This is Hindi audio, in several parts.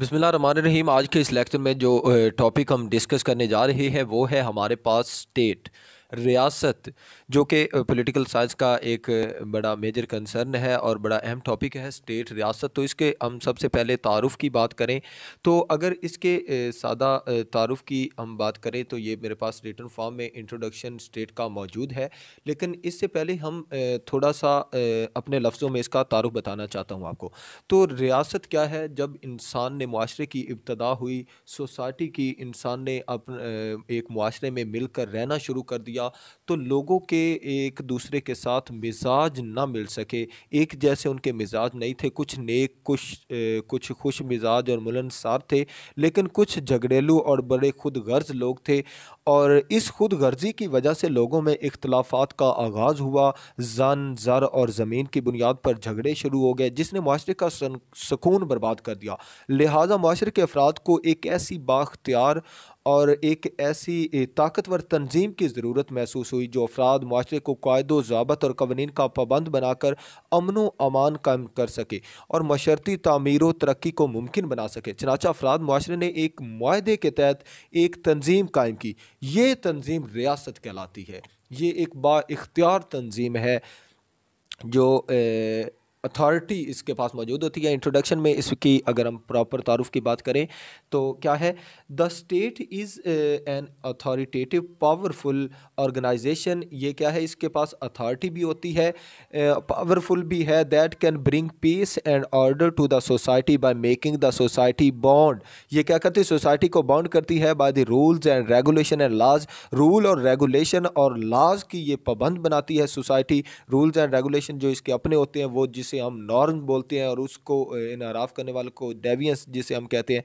रहीम आज के इस लेक्चर में जो टॉपिक हम डिस्कस करने जा रहे हैं वो है हमारे पास स्टेट रियासत जो कि पॉलिटिकल साइंस का एक बड़ा मेजर कंसर्न है और बड़ा अहम टॉपिक है स्टेट रियासत तो इसके हम सबसे पहले तारुफ़ की बात करें तो अगर इसके सादा तारुफ़ की हम बात करें तो ये मेरे पास रिटर्न फॉर्म में इंट्रोडक्शन स्टेट का मौजूद है लेकिन इससे पहले हम थोड़ा सा अपने लफ्ज़ों में इसका तारुफ बताना चाहता हूँ आपको तो रियासत क्या है जब इंसान ने माशरे की इब्तदा हुई सोसाइटी की इंसान ने अपने एक माशरे में मिलकर रहना शुरू कर दिया किया तो लोगों के एक दूसरे के साथ मिजाज ना मिल सके एक जैसे उनके मिजाज नहीं थे कुछ नेक कुछ ए, कुछ खुश मिजाज और मिलनसार थे लेकिन कुछ झगड़ेलू और बड़े खुद गर्ज लोग थे और इस खुद गर्जी की वजह से लोगों में इख्तलाफात का आगाज़ हुआ जन ज़र और ज़मीन की बुनियाद पर झगड़े शुरू हो गए जिसने माशरे का सकून बर्बाद कर दिया लिहाजा माशरे के अफराद को एक ऐसी बाख्तियार और एक ऐसी ताकतवर तंजीम की ज़रूरत महसूस हुई जो अफराद माशरे को कायद जबत और कवानीन का पाबंद बनाकर अमन व अमान कायम कर सके और मशरती तमीर व तरक्की को मुमकिन बना सके चनाचा अफराद माशरे ने एक माहदे के तहत एक तंजीम कायम की ये तंजीम रियासत कहलाती है ये एक बाख्तियार तंजीम है जो ए, अथॉरिटी इसके पास मौजूद होती है इंट्रोडक्शन में इसकी अगर हम प्रॉपर तारुफ की बात करें तो क्या है the state is an authoritative powerful organization ये क्या है इसके पास अथॉरिटी भी होती है पावरफुल uh, भी है that can bring peace and order to the society by making the society bond ये क्या करती है सोसाइटी को बॉन्ड करती है by the rules and regulation and laws rule और रेगुलेशन और लाज की ये पाबंद बनाती है सोसाइटी रूल्स एंड रेगुलेशन जो इसके अपने होते हैं वो जिस जिसे हम नॉर्म बोलते हैं और उसको इनाराफ करने वाले को डेवियंस जिसे हम कहते हैं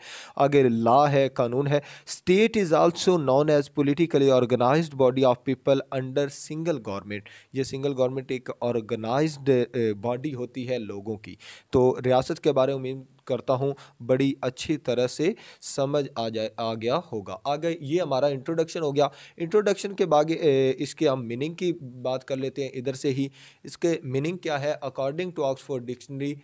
अगर ला है कानून है state is also known as politically organize body of people under single government ये सिंगल गवर्नमेंट एक ऑर्गेनाइज बॉडी होती है लोगों की तो रियासत के बारे में करता हूँ बड़ी अच्छी तरह से समझ आ जाए आ गया होगा आगे ये हमारा इंट्रोडक्शन हो गया इंट्रोडक्शन के बाद इसके हम मीनिंग की बात कर लेते हैं इधर से ही इसके मीनिंग क्या है according to Oxford dictionary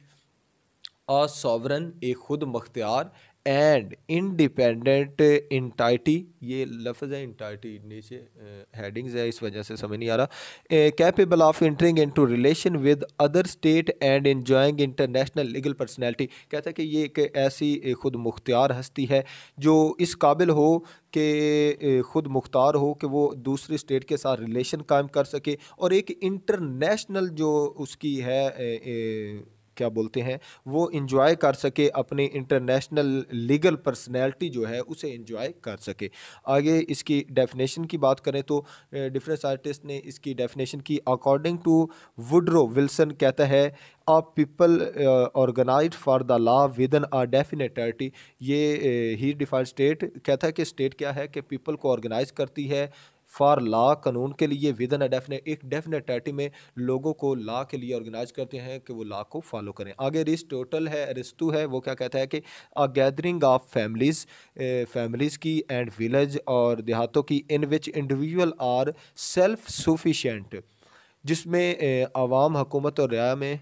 a sovereign एक खुद मख्तियार एंड इनडिपेंडेंट इंटाइटी ये लफ्ज़ है इंटाइटी नीचे हेडिंग्स है इस वजह से समझ नहीं आ रहा capable of entering into relation with other state and enjoying international legal personality कहता है कि ये एक ऐसी खुद मुख्तियार हस्ती है जो इस काबिल हो कि ख़ुद मुख्तार हो कि वो दूसरी स्टेट के साथ रिलेशन कायम कर सके और एक इंटरनेशनल जो उसकी है ए, ए, क्या बोलते हैं वो इन्जॉय कर सके अपनी इंटरनेशनल लीगल पर्सनैलिटी जो है उसे इन्जॉय कर सके आगे इसकी डेफिनेशन की बात करें तो डिफरेंस आर्टिस्ट ने इसकी डेफिनेशन की अकॉर्डिंग टू वुडरो विल्सन कहता है a people organize for the law within a definite territory ये ही डिफाइन स्टेट कहता है कि स्टेट क्या है कि पीपल को ऑर्गेनाइज करती है फॉर ला कानून के लिए विद इन डेफिनेट एक डेफिनेट टाइम में लोगों को ला के लिए ऑर्गेनाइज करते हैं कि वो ला को फॉलो करें आगे टोटल है रिस्तु है वो क्या कहता है कि a gathering of families families की एंड विलेज और देहातों की in which individual are self sufficient जिसमें आवाम हकूमत और रया में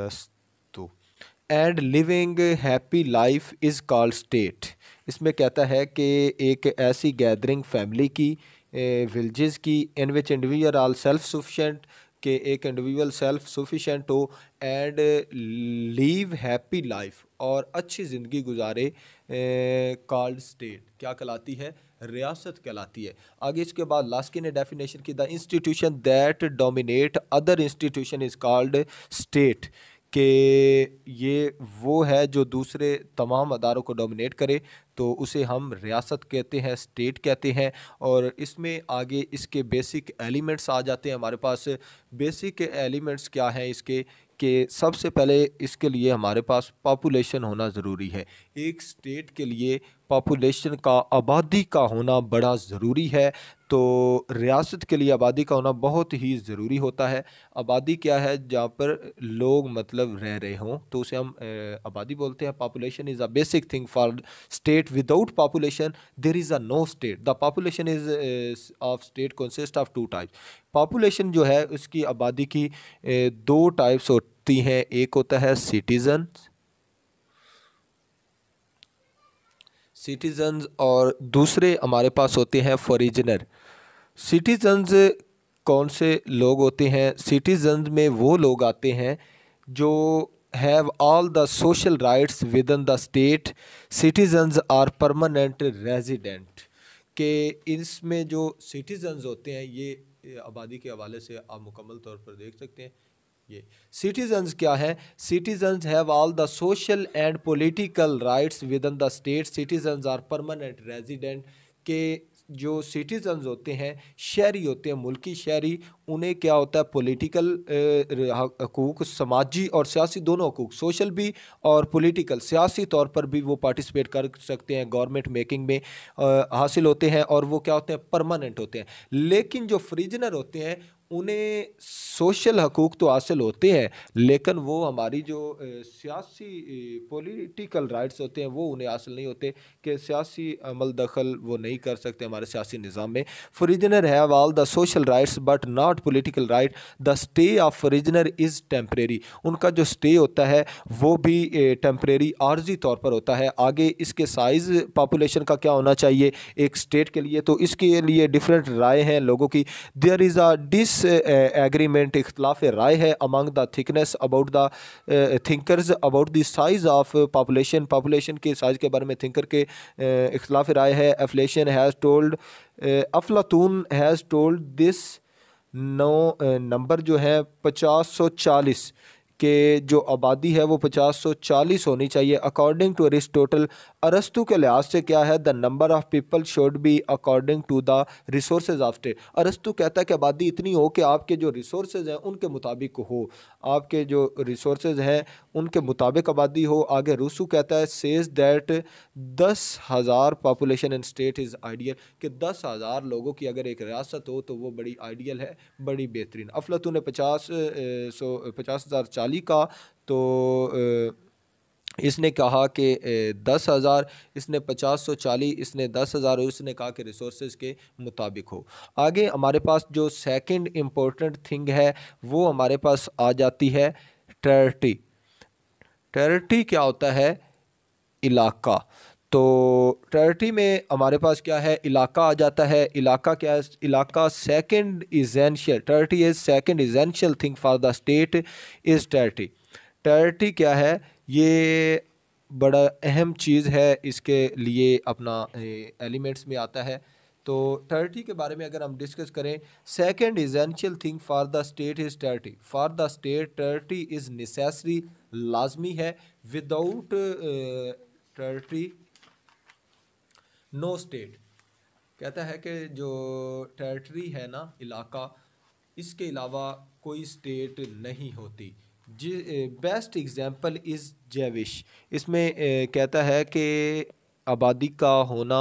रस्त and living happy life is called state इसमें कहता है कि एक ऐसी गैदरिंग फैमिली की विलेजेस की in which individual all self sufficient कि एक इंडिविजुअल सेल्फ सफिशेंट हो एंड लीव हैप्पी लाइफ और अच्छी ज़िंदगी गुजारे कॉल्ड स्टेट क्या कहलाती है रियासत कहलाती है आगे इसके बाद लास्की ने डेफिनेशन की the institution that dominate other institution is called state कि ये वो है जो दूसरे तमाम अदारों को डोमिनेट करे तो उसे हम रियासत कहते हैं स्टेट कहते हैं और इसमें आगे इसके बेसिक एलिमेंट्स आ जाते हैं हमारे पास बेसिक एलिमेंट्स क्या हैं इसके कि सबसे पहले इसके लिए हमारे पास पापुलेशन होना ज़रूरी है एक स्टेट के लिए पापुलेशन का आबादी का होना बड़ा ज़रूरी है तो रियासत के लिए आबादी का होना बहुत ही ज़रूरी होता है आबादी क्या है जहाँ पर लोग मतलब रह रहे हों तो उसे हम आबादी बोलते हैं population is a basic thing for state without population there is a no state the population is of state consist of two types population जो है उसकी आबादी की दो टाइप्स होती हैं एक होता है सिटीज़न सिटीजन्स और दूसरे हमारे पास होते हैं फॉरिजनर सिटीजन्स कौन से लोग होते हैं सिटीजन्स में वो लोग आते हैं जो have all the social rights within the state citizens are permanent resident के इसमें जो सिटीजन्स होते हैं ये आबादी के हवाले से आप मुकम्मल तौर पर देख सकते हैं ये सिटीजन्स क्या है citizens have all the social and political rights within the state citizens are permanent resident के जो सिटीजन्स होते हैं शहरी होते हैं मुल्की शहरी उन्हें क्या होता है पॉलिटिकल हकूक समाजी और सियासी दोनों हकूक सोशल भी और पॉलिटिकल सियासी तौर पर भी वो पार्टिसिपेट कर सकते हैं गवर्नमेंट मेकिंग में आ, हासिल होते हैं और वो क्या होते हैं परमानेंट होते हैं लेकिन जो फ्रीजनर होते हैं उन्हें सोशल हकूक़ तो हासिल होते हैं लेकिन वो हमारी जो सियासी पॉलिटिकल राइट्स होते हैं वो उन्हें हासिल नहीं होते कि सियासी अमल दखल वो नहीं कर सकते हमारे सियासी निज़ाम में foreigner have all the social rights but not political right the stay of foreigner is temporary उनका जो स्टे होता है वो भी टेम्प्रेरी आर्जी तौर पर होता है आगे इसके साइज़ पॉपुलेशन का क्या होना चाहिए एक स्टेट के लिए तो इसके लिए डिफरेंट राय हैं लोगों की there is a dis this agreement इख्तलाफ राय है among the thickness about the thinkers about the size of population population के साइज़ के बारे में थिंकर के इख्तलाफ राय है एफलेशन हैज़ टोल्ड अफलातून हैज़ टोल्ड दिस नौ नंबर जो है पचास सौ चालीस कि जो आबादी है वो पचास सौ चालीस होनी चाहिए अकॉर्डिंग टू अरिस्टोटल अरस्तु के लिहाज से क्या है the number of people should be according to the resource of state अरस्तु कहता है कि आबादी इतनी हो कि आपके जो रिसोर्स हैं उनके मुताबिक हो आपके जो रिसोर्स हैं उनके मुताबिक आबादी हो आगे रूसू कहता है सेज दैट दस हज़ार population in state is ideal कि दस हज़ार लोगों की अगर एक रियासत हो तो वो बड़ी आइडियल है बड़ी बेहतरीन अफलतू ने पचास सौ पचास हज़ार अली का तो इसने कहा कि दस हज़ार इसने पचास सौ चालीस इसने दस हज़ार और इसने कहा कि रिसोर्स के मुताबिक हो आगे हमारे पास जो सेकंड इम्पोर्टेंट थिंग है वो हमारे पास आ जाती है टेरिटी टेरटी क्या होता है इलाका तो टेरिटरी में हमारे पास क्या है इलाका आ जाता है इलाका क्या है इलाका second essential territory is second essential thing for the state is territory territory क्या है ये बड़ा अहम चीज़ है इसके लिए अपना एलिमेंट्स में आता है तो टेरिटरी के बारे में अगर हम डिस्कस करें second essential thing for the state is territory for the state territory is necessary लाजमी है विदाउट टेरिटरी नो स्टेट कहता है कि जो टेरिटरी है ना इलाका इसके अलावा कोई स्टेट नहीं होती जी बेस्ट एग्जांपल इज़ जैविश इसमें ए, कहता है कि आबादी का होना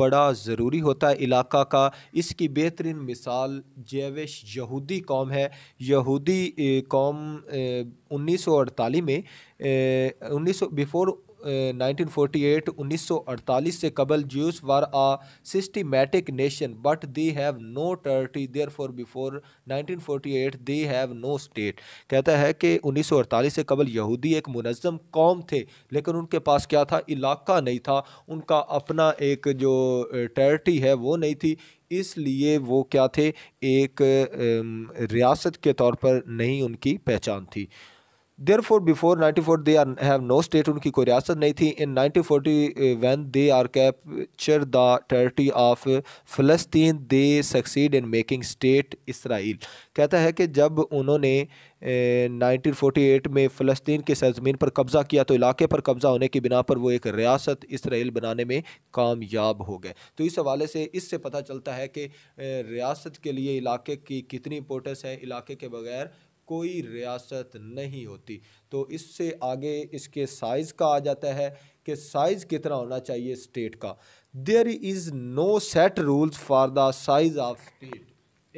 बड़ा ज़रूरी होता है इलाका का इसकी बेहतरीन मिसाल जैविश यहूदी कौम है यहूदी कौम उन्नीस सौ अड़तालीस में उन्नीस सौ बिफोर नाइनटीन फोर्टी एट उन्नीस सौ अड़तालीस से कबल Jews were a systematic nation but they have no territory therefore before nineteen forty eight they have no state कहता है कि उन्नीस सौ अड़तालीस से कबल यहूदी एक मुनज़म कौम थे लेकिन उनके पास क्या था इलाका नहीं था उनका अपना एक जो टर्टी है वो नहीं थी इसलिए वो क्या थे एक रियासत के तौर पर नहीं उनकी पहचान थी therefore before ninety four they are have no state उनकी कोई रियासत नहीं थी in nineteen forty one they are capture the territory of फ़लस्तीन they succeed in making state Israel कहता है कि जब उन्होंने नाइनटीन फोर्टी एट में फ़लस्तीन के सरजमीन पर कब्ज़ा किया तो इलाके पर कब्ज़ा होने की बिना पर वो एक रियासत इसराइल बनाने में कामयाब हो गए तो इस हवाले से इससे पता चलता है कि eh, रियासत के लिए इलाके की कितनी इम्पोर्टेंस है इलाके के बगैर कोई रियासत नहीं होती तो इससे आगे इसके साइज़ का आ जाता है कि साइज़ कितना होना चाहिए स्टेट का there is no set rules for the size of state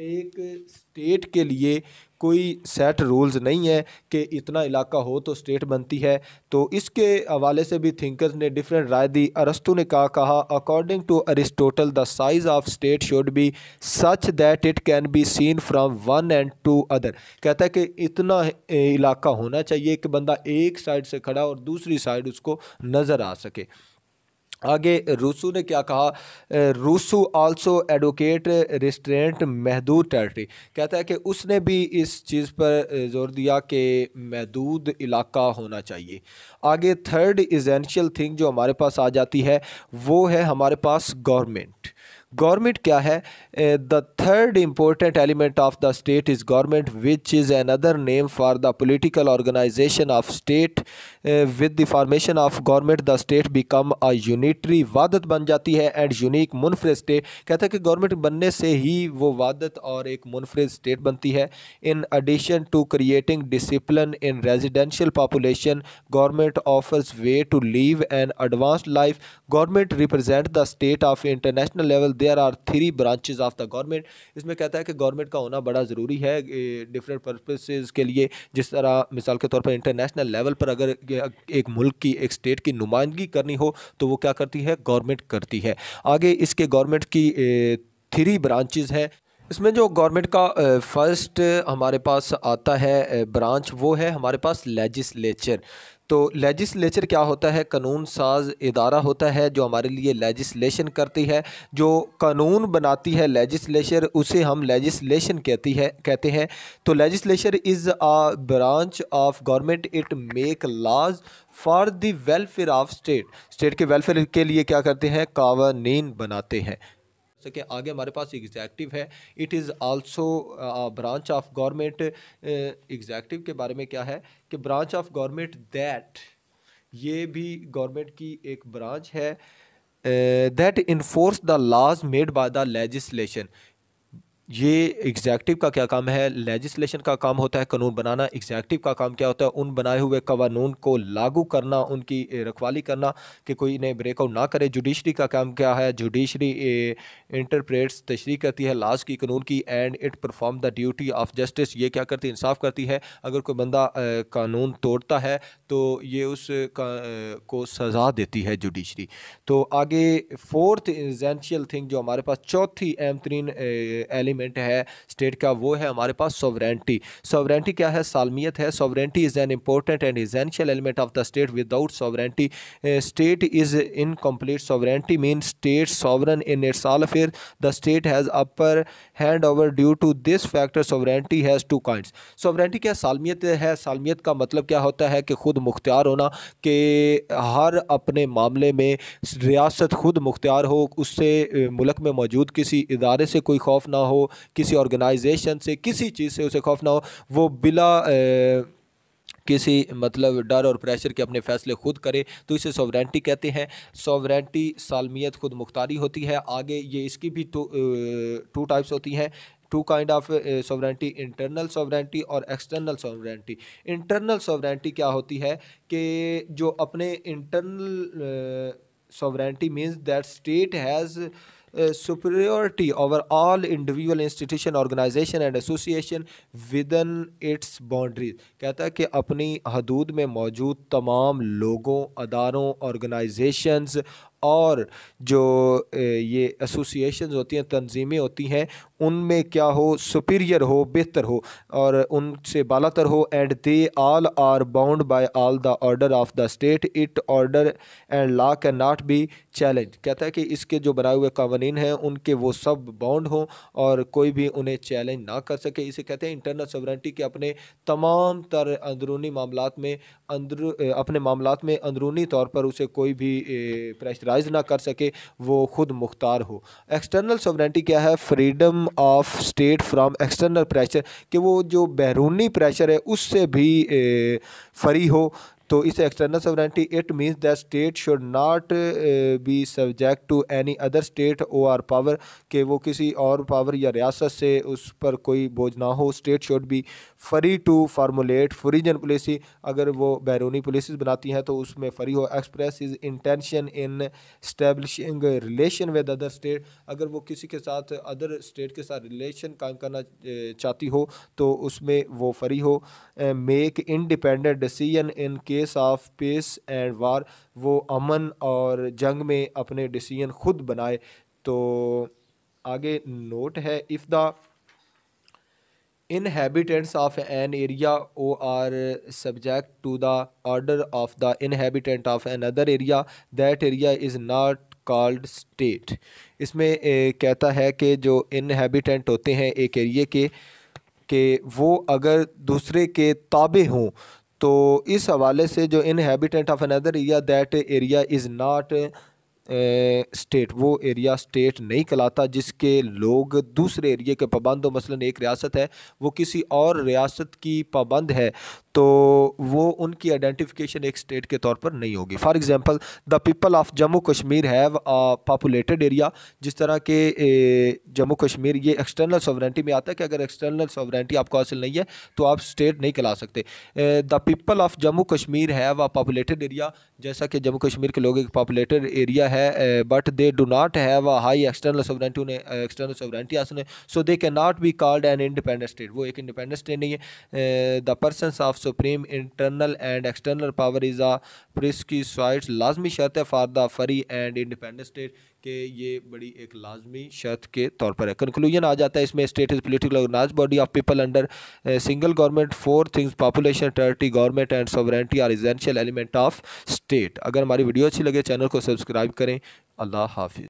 एक स्टेट के लिए कोई सेट रूल्स नहीं है कि इतना इलाका हो तो स्टेट बनती है तो इसके हवाले से भी थिंकर्स ने डिफरेंट राय दी अरस्तु ने कहा कहा according to Aristotle the size of state should be such that it can be seen from one end to other कहता है कि इतना इलाका होना चाहिए कि बंदा एक साइड से खड़ा और दूसरी साइड उसको नज़र आ सके आगे रूसू ने क्या कहा रूसू आल्सो एडवोकेट रेस्टोरेंट महदूद टेरिटरी कहता है कि उसने भी इस चीज़ पर जोर दिया कि महदूद इलाका होना चाहिए आगे थर्ड इजेंशियल थिंग जो हमारे पास आ जाती है वो है हमारे पास गवर्नमेंट गवर्नमेंट क्या है the third important element of the state is government which is other name for the political organization of state with the formation of government the state become a unitary वादत बन जाती है एंड यूनिक मुनफरद स्टेट कहता है कि गवर्नमेंट बनने से ही वो वादत और एक मुनफरद स्टेट बनती है in addition to creating discipline in residential population government offers way to live an advance life government represent the state of international level there are three branches of the government इसमें कहता है कि गवर्नमेंट का होना बड़ा ज़रूरी है डिफरेंट पर्पसेज के लिए जिस तरह मिसाल के तौर पर इंटरनेशनल लेवल पर अगर एक मुल्क की एक स्टेट की नुमाइंदगी करनी हो तो वो क्या करती है गवर्नमेंट करती है आगे इसके गवर्नमेंट की थ्री ब्रांचेज हैं इसमें जो गवर्नमेंट का फर्स्ट हमारे पास आता है ब्रांच वो है हमारे पास लेजिस्लेचर तो लेजिस्लेचर क्या होता है कानून साज इदारा होता है जो हमारे लिए लेजिस्लेशन करती है जो कानून बनाती है लेजिस्लेचर उसे हम लेजिस्लेशन कहती है कहते हैं तो legislature is a branch of government it make laws for the welfare of state state के वेलफेयर के लिए क्या करते हैं कावानीन बनाते हैं सके आगे हमारे पास एग्जैक्टिव है it is also branch of government executive के बारे में क्या है कि ब्रांच ऑफ गवर्नमेंट दैट ये भी गवर्नमेंट की एक ब्रांच है that enforce the laws made by the legislation ये एग्जैक्टिव का क्या काम है लेजिस्लेशन का काम होता है कानून बनाना एग्जैक्टिव का काम क्या होता है उन बनाए हुए कानून को लागू करना उनकी रखवाली करना कि कोई इन्हें ब्रेकआउट ना करे जुडिशरी का काम क्या है जुडिशरी इंटरप्रेट्स तशरी करती है लाज की कानून की and it perform the duty of justice ये क्या करती है इंसाफ करती है अगर कोई बंदा कानून तोड़ता है तो ये उस को सज़ा देती है जुडिशरी तो आगे फोर्थ इजेंशियल थिंग जो हमारे पास चौथी अहम तरीन एलिमेंट एग्रीमेंट है स्टेट का वो है हमारे पास सॉवरेंटी सॉवरेंटी क्या है सालमियत है sovereignty is an important and essential element of the state without sovereignty state is incomplete sovereignty mean state sovereign in its all affair the state has upper hand over due to this factor sovereignty has two kind sovereignty क्या सालमियत है सालमियत का मतलब क्या होता है कि खुद मुख्तार होना कि हर अपने मामले में रियासत खुद मुख्तार हो उससे मुल्क में मौजूद किसी इदारे से कोई खौफ ना हो किसी ऑर्गेनाइजेशन से किसी चीज़ से उसे खौफ ना हो वो बिला ए, किसी मतलब डर और प्रेशर के अपने फैसले खुद करे तो इसे सॉवरेंटी कहते हैं सॉवरेंटी सालमियत खुद मुख्तारी होती है आगे ये इसकी भी टू टू टाइप्स होती हैं two kind of sovereignty internal sovereignty और एक्सटर्नल सॉवरेंटी इंटरनल सॉवरेंटी क्या होती है कि जो अपने internal sovereignty means that state has superiority over all individual institution organization and association within its boundaries kehta hai ki apni हदूद mein maujood tamam logon adaron organizations और जो ये एसोसिएशंस होती हैं तंजीमें होती हैं उनमें क्या हो सुपीरियर हो बेहतर हो और उनसे बालातर हो and they all are bound by all the order of the state it order and law can not be challenge कहता है कि इसके जो बनाए हुए कवानीन हैं उनके वो सब बाउंड हों और कोई भी उन्हें चैलेंज ना कर सके इसे कहते हैं इंटरनल सवरेंटी के अपने तमाम तर अंदरूनी मामला में अंदर अपने मामला में अंदरूनी तौर पर उसे कोई भी प्रेशराइज ना कर सके वो खुद मुख्तार हो एक्सटर्नल सवरेंटी क्या है freedom of state from external pressure कि वो जो बैरूनी प्रेशर है उससे भी फ्री हो तो इस external sovereignty it means the state should not be subject to any other state or power कि वो किसी और पावर या रियासत से उस पर कोई बोझ ना हो state should be free to formulate foreign policy अगर वो बैरूनी पॉलिसीज बनाती हैं तो उसमें फ्री हो express its intention in establishing relation with other state अगर वो किसी के साथ अदर स्टेट के साथ रिलेशन कायम करना चाहती हो तो उसमें वो फ्री हो मेक इंडिपेंडेंट डिसीजन इन के case of peace and war वो अमन और जंग में अपने डिसीजन खुद बनाए तो आगे नोट है if the of an area or subject to the order of the inhabitant of an other area that area is not called state इसमें ए, कहता है कि जो इनहेबिटेंट होते हैं एक एरिए के के वो अगर दूसरे के ताबे हों तो इस हवाले से जो inhabitant of another area that area is not state वो एरिया स्टेट नहीं कहलाता जिसके लोग दूसरे एरिए के पाबंद हो मसलन एक रियासत है वो किसी और रियासत की पाबंद है तो वो उनकी आइडेंटिफिकेशन एक स्टेट के तौर पर नहीं होगी for example the people of Jammu Kashmir have populated area जिस तरह के जम्मू कश्मीर ये एक्सटर्नल सॉवरेंटी में आता है कि अगर एक्सटर्नल सॉवरेंटी आपको हासिल नहीं है तो आप स्टेट नहीं कहला सकते the people of Jammu Kashmir have populated area जैसा कि जम्मू कश्मीर के लोग एक पॉपुलेटेड एरिया है है but they do not have a high external sovereignty उन्हें एक्सटर्नल सोवरेंटी आसने so they can not be called an independent state वो एक इंडिपेंडेंट स्टेट नहीं है the person of supreme internal and external power is a prerequisite लाजमी शर्त है for the free and independent state कि ये बड़ी एक लाजमी शर्त के तौर पर है कंक्लूजन आ जाता है इसमें state is political organise body of people under single government four things population territory government and sovereignty are essential element of state अगर हमारी वीडियो अच्छी लगे चैनल को सब्सक्राइब करें अल्लाह हाफिज़